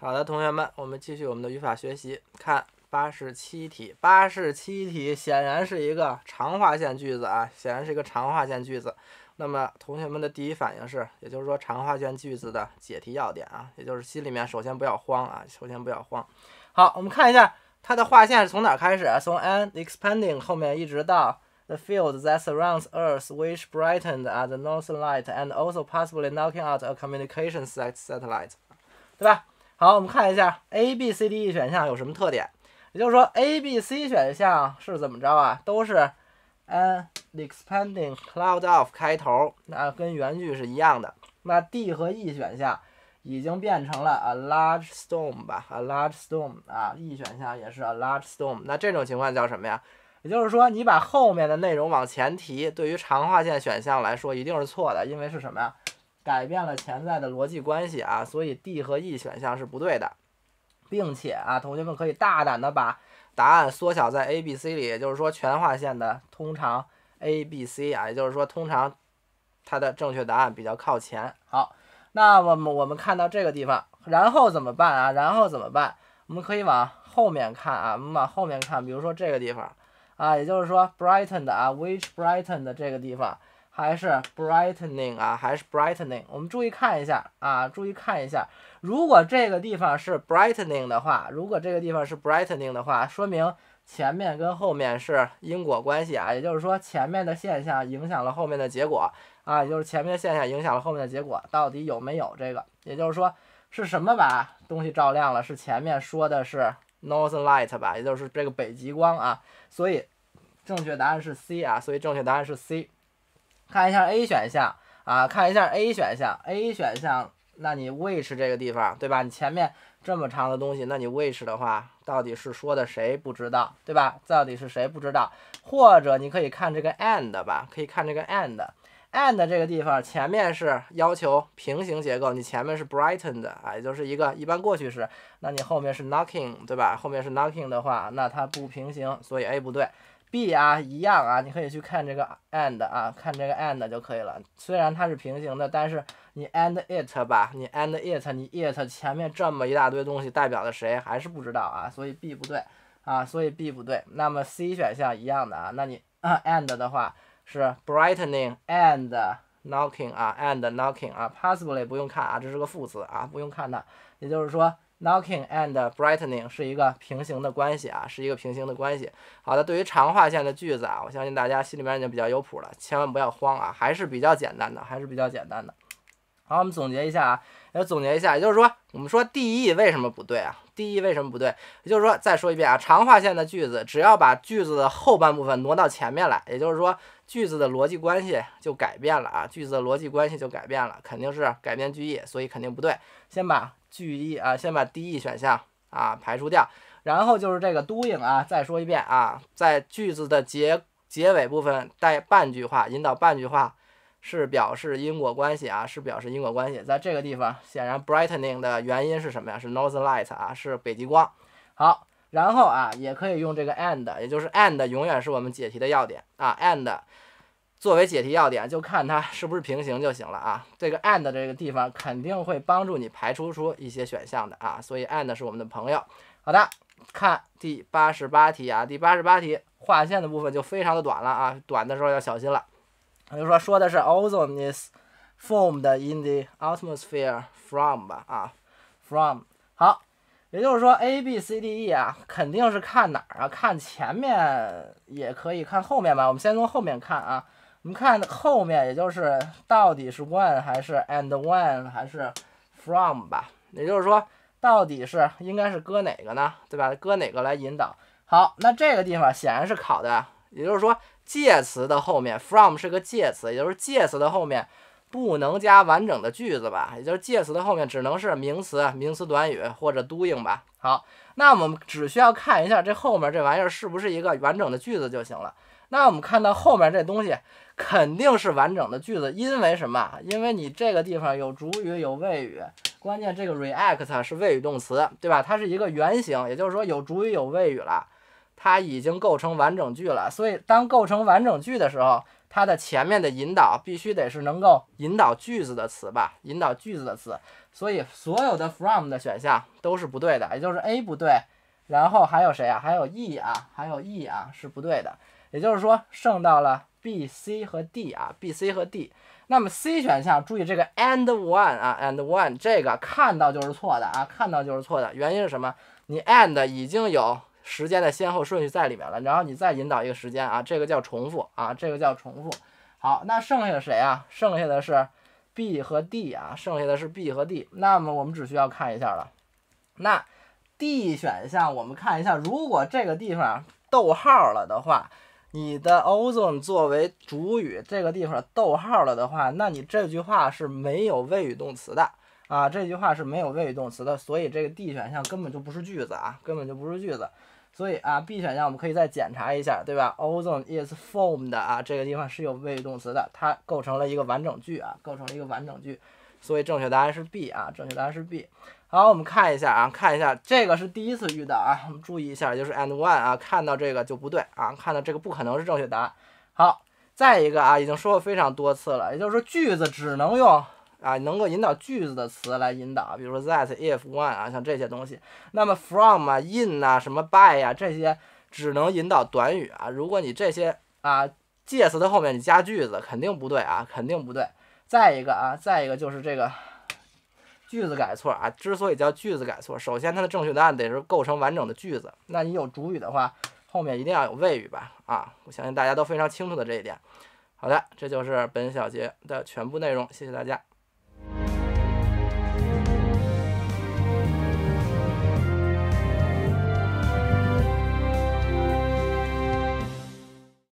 好的，同学们，我们继续我们的语法学习。看八十七题，八十七题显然是一个长划线句子啊，显然是一个长划线句子。那么同学们的第一反应是，也就是说长划线句子的解题要点啊，也就是心里面首先不要慌啊，首先不要慌。好，我们看一下它的划线是从哪开始？从 an expanding 后面一直到 the field that surrounds Earth, which brightened at the northern light and also possibly knocking out a communications satellite，对吧？好，我们看一下 A B C D E 选项有什么特点，也就是说 A B C 选项是怎么着啊？都是 an expanding cloud of 开头，那跟原句是一样的。那 D 和 E 选项已经变成了 a large storm 吧，a large storm 啊，E 选项也是 a large storm。那这种情况叫什么呀？也就是说你把后面的内容往前提，对于长划线选项来说一定是错的，因为是什么呀？改变了潜在的逻辑关系啊，所以 D 和 E 选项是不对的，并且啊，同学们可以大胆的把答案缩小在 A、B、C 里，也就是说全划线的通常 A、B、C 啊，也就是说通常它的正确答案比较靠前。好，那我们我们看到这个地方，然后怎么办啊？然后怎么办？我们可以往后面看啊，我们往后面看，比如说这个地方啊，也就是说 brightened 啊，which brightened 这个地方。还是 brightening 啊，还是 brightening？我们注意看一下啊，注意看一下。如果这个地方是 brightening 的话，如果这个地方是 brightening 的话，说明前面跟后面是因果关系啊，也就是说前面的现象影响了后面的结果啊，也就是前面的现象影响了后面的结果。到底有没有这个？也就是说是什么把东西照亮了？是前面说的是 northern light 吧，也就是这个北极光啊。所以正确答案是 C 啊，所以正确答案是 C。看一下 A 选项啊，看一下 A 选项，A 选项，那你 which 这个地方，对吧？你前面这么长的东西，那你 which 的话，到底是说的谁不知道，对吧？到底是谁不知道？或者你可以看这个 and 吧，可以看这个 and，and 这个地方前面是要求平行结构，你前面是 brightened 啊，也就是一个一般过去时，那你后面是 knocking，对吧？后面是 knocking 的话，那它不平行，所以 A 不对。B 啊，一样啊，你可以去看这个 and 啊，看这个 and 就可以了。虽然它是平行的，但是你 and it 吧，你 and it，你 it 前面这么一大堆东西代表的谁还是不知道啊，所以 B 不对啊，所以 B 不对。那么 C 选项一样的啊，那你 and 的话是 brightening and knocking 啊，and knocking 啊，possibly 不用看啊，这是个副词啊，不用看它。也就是说。Knocking and brightening 是一个平行的关系啊，是一个平行的关系。好的，对于长划线的句子啊，我相信大家心里面已经比较有谱了，千万不要慌啊，还是比较简单的，还是比较简单的。好，我们总结一下啊，要总结一下，也就是说，我们说 D E 为什么不对啊？D E 为什么不对？也就是说，再说一遍啊，长划线的句子，只要把句子的后半部分挪到前面来，也就是说，句子的逻辑关系就改变了啊，句子的逻辑关系就改变了，肯定是改变句意，所以肯定不对。先把。句意啊，先把 D E 选项啊排除掉，然后就是这个 doing 啊，再说一遍啊，在句子的结结尾部分带半句话，引导半句话是表示因果关系啊，是表示因果关系，在这个地方显然 brightening 的原因是什么呀？是 northern light 啊，是北极光。好，然后啊，也可以用这个 and，也就是 and 永远是我们解题的要点啊，and。作为解题要点，就看它是不是平行就行了啊。这个 and 这个地方肯定会帮助你排除出一些选项的啊，所以 and 是我们的朋友。好的，看第八十八题啊，第八十八题划线的部分就非常的短了啊，短的时候要小心了。比就说说的是 ozone is formed in the atmosphere from 吧啊，from 好，也就是说 a b c d e 啊，肯定是看哪儿啊？看前面也可以，看后面吧。我们先从后面看啊。我们看后面，也就是到底是 when 还是 and when 还是 from 吧？也就是说，到底是应该是搁哪个呢？对吧？搁哪个来引导？好，那这个地方显然是考的，也就是说介词的后面 from 是个介词，也就是介词的后面不能加完整的句子吧？也就是介词的后面只能是名词、名词短语或者 doing 吧。好，那我们只需要看一下这后面这玩意儿是不是一个完整的句子就行了。那我们看到后面这东西肯定是完整的句子，因为什么？因为你这个地方有主语有谓语，关键这个 react 是谓语动词，对吧？它是一个原型，也就是说有主语有谓语了，它已经构成完整句了。所以当构成完整句的时候，它的前面的引导必须得是能够引导句子的词吧？引导句子的词。所以所有的 from 的选项都是不对的，也就是 A 不对，然后还有谁啊？还有 E 啊，还有 E 啊是不对的。也就是说剩到了 B、C 和 D 啊，B、C 和 D。那么 C 选项，注意这个 and one 啊，and one 这个看到就是错的啊，看到就是错的。原因是什么？你 and 已经有时间的先后顺序在里面了，然后你再引导一个时间啊，这个叫重复啊，这个叫重复。好，那剩下的谁啊？剩下的是 B 和 D 啊，剩下的是 B 和 D。那么我们只需要看一下了。那 D 选项，我们看一下，如果这个地方逗号了的话。你的 ozone 作为主语，这个地方逗号了的话，那你这句话是没有谓语动词的啊，这句话是没有谓语动词的，所以这个 D 选项根本就不是句子啊，根本就不是句子，所以啊，B 选项我们可以再检查一下，对吧？Ozone is formed 啊，这个地方是有谓语动词的，它构成了一个完整句啊，构成了一个完整句，所以正确答案是 B 啊，正确答案是 B。好，我们看一下啊，看一下这个是第一次遇到啊，我们注意一下，就是 and one 啊，看到这个就不对啊，看到这个不可能是正确答案。好，再一个啊，已经说过非常多次了，也就是说句子只能用啊能够引导句子的词来引导，比如说 that，if，one 啊，像这些东西。那么 from 啊，in 啊，什么 by 啊，这些只能引导短语啊。如果你这些啊介词的后面你加句子，肯定不对啊，肯定不对。再一个啊，再一个就是这个。句子改错啊，之所以叫句子改错，首先它的正确答案得是构成完整的句子。那你有主语的话，后面一定要有谓语吧？啊，我相信大家都非常清楚的这一点。好的，这就是本小节的全部内容，谢谢大家。